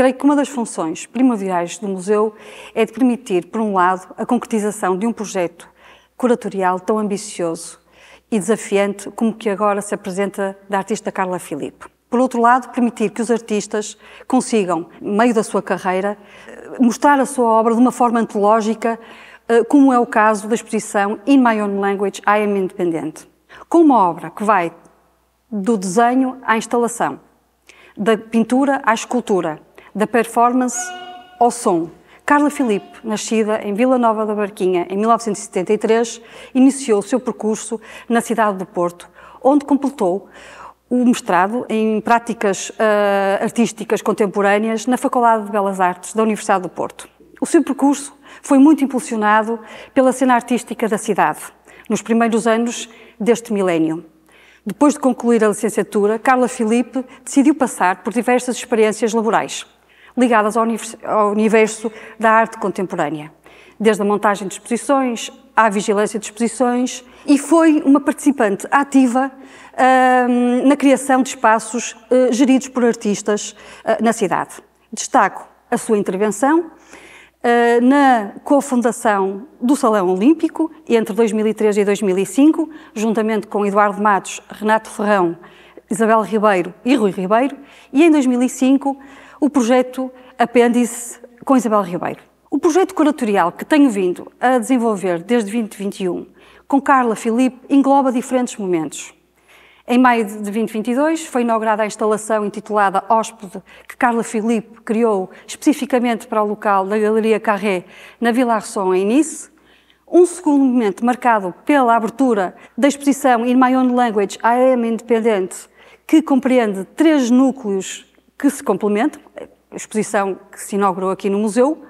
creio que uma das funções primaviais do museu é de permitir, por um lado, a concretização de um projeto curatorial tão ambicioso e desafiante como que agora se apresenta da artista Carla Filipe. Por outro lado, permitir que os artistas consigam, meio da sua carreira, eh, mostrar a sua obra de uma forma antológica, eh, como é o caso da exposição In My Own Language, I Am Independent, com uma obra que vai do desenho à instalação, da pintura à escultura, da performance ao som. Carla Filipe, nascida em Vila Nova da Barquinha em 1973, iniciou o seu percurso na cidade do Porto, onde completou o mestrado em práticas uh, artísticas contemporâneas na Faculdade de Belas Artes da Universidade do Porto. O seu percurso foi muito impulsionado pela cena artística da cidade, nos primeiros anos deste milénio. Depois de concluir a licenciatura, Carla Filipe decidiu passar por diversas experiências laborais ligadas ao universo da arte contemporânea, desde a montagem de exposições à vigilância de exposições e foi uma participante ativa uh, na criação de espaços uh, geridos por artistas uh, na cidade. Destaco a sua intervenção eh, na cofundação do Salão Olímpico entre 2003 e 2005, juntamente com Eduardo Matos, Renato Ferrão, Isabel Ribeiro e Rui Ribeiro, e em 2005 o projeto Apêndice com Isabel Ribeiro. O projeto curatorial que tenho vindo a desenvolver desde 2021 com Carla Filipe engloba diferentes momentos. Em maio de 2022 foi inaugurada a instalação intitulada Hóspede, que Carla Filipe criou especificamente para o local da Galeria Carré na Vila Arson, em Nice. Um segundo momento marcado pela abertura da exposição In My Own Language, I Am Independent, que compreende três núcleos que se complementam, a exposição que se inaugurou aqui no museu,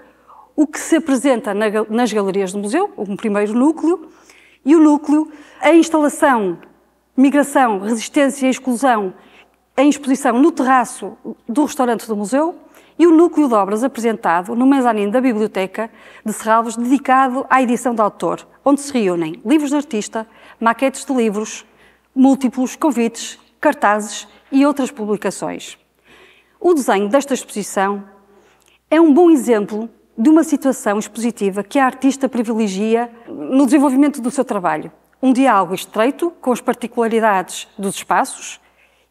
o que se apresenta nas galerias do museu, um primeiro núcleo, e o núcleo, a instalação, migração, resistência e exclusão, em exposição no terraço do restaurante do museu, e o núcleo de obras apresentado no mezanino da Biblioteca de Serralves, dedicado à edição do autor, onde se reúnem livros de artista, maquetes de livros, múltiplos convites, cartazes e outras publicações. O desenho desta exposição é um bom exemplo de uma situação expositiva que a artista privilegia no desenvolvimento do seu trabalho. Um diálogo estreito com as particularidades dos espaços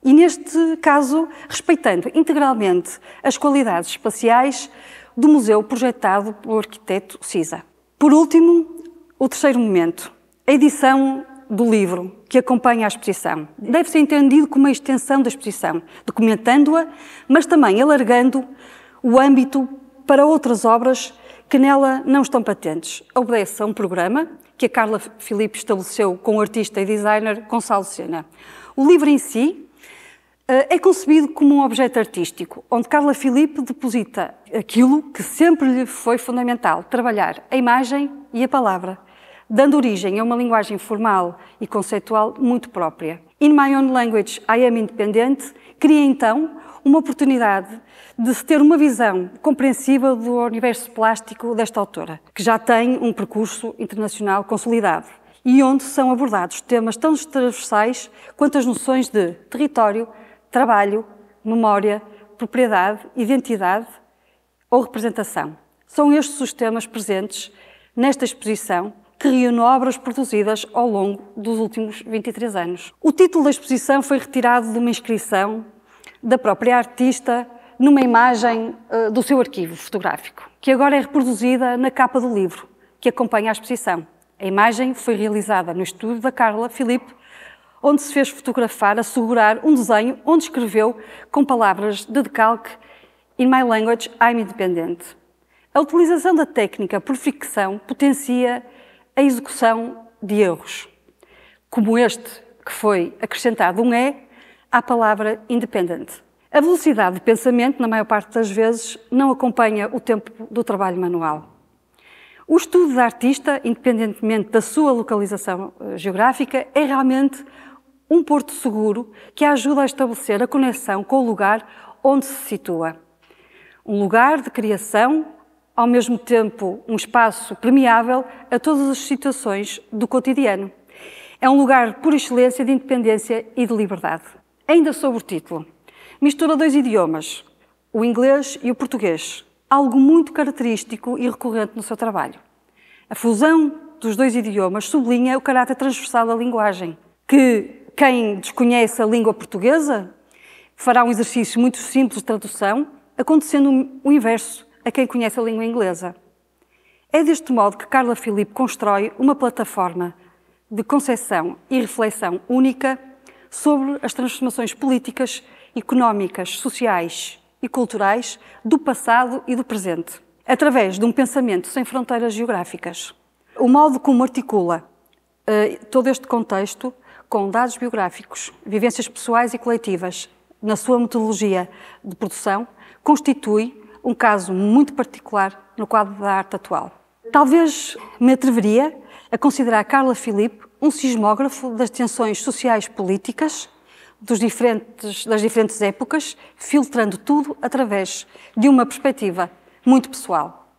e, neste caso, respeitando integralmente as qualidades espaciais do museu projetado pelo arquiteto Cisa. Por último, o terceiro momento, a edição do livro que acompanha a exposição. Deve ser entendido como uma extensão da exposição, documentando-a, mas também alargando o âmbito para outras obras que nela não estão patentes. Obedece a um programa que a Carla Filipe estabeleceu com o artista e designer Gonçalo Sena. O livro em si eh, é concebido como um objeto artístico, onde Carla Filipe deposita aquilo que sempre lhe foi fundamental, trabalhar a imagem e a palavra dando origem a uma linguagem formal e conceitual muito própria. In My Own Language, I Am Independent cria então uma oportunidade de se ter uma visão compreensiva do universo plástico desta autora, que já tem um percurso internacional consolidado e onde são abordados temas tão transversais quanto as noções de território, trabalho, memória, propriedade, identidade ou representação. São estes os temas presentes nesta exposição que reúne obras produzidas ao longo dos últimos 23 anos. O título da exposição foi retirado de uma inscrição da própria artista numa imagem uh, do seu arquivo fotográfico, que agora é reproduzida na capa do livro que acompanha a exposição. A imagem foi realizada no estúdio da Carla Filipe, onde se fez fotografar a segurar um desenho onde escreveu com palavras de decalque In my language, I'm independent. A utilização da técnica por ficção potencia a execução de erros, como este, que foi acrescentado um E é à palavra independente. A velocidade de pensamento, na maior parte das vezes, não acompanha o tempo do trabalho manual. O estudo da artista, independentemente da sua localização eh, geográfica, é realmente um porto seguro que ajuda a estabelecer a conexão com o lugar onde se situa. Um lugar de criação ao mesmo tempo, um espaço permeável a todas as situações do cotidiano. É um lugar por excelência de independência e de liberdade. Ainda sobre o título, mistura dois idiomas, o inglês e o português, algo muito característico e recorrente no seu trabalho. A fusão dos dois idiomas sublinha o caráter transversal da linguagem, que quem desconhece a língua portuguesa fará um exercício muito simples de tradução, acontecendo o inverso a quem conhece a língua inglesa. É deste modo que Carla Filipe constrói uma plataforma de concepção e reflexão única sobre as transformações políticas, económicas, sociais e culturais do passado e do presente, através de um pensamento sem fronteiras geográficas. O modo como articula uh, todo este contexto com dados biográficos, vivências pessoais e coletivas, na sua metodologia de produção, constitui um caso muito particular no quadro da arte atual. Talvez me atreveria a considerar Carla Filipe um sismógrafo das tensões sociais políticas diferentes, das diferentes épocas, filtrando tudo através de uma perspectiva muito pessoal.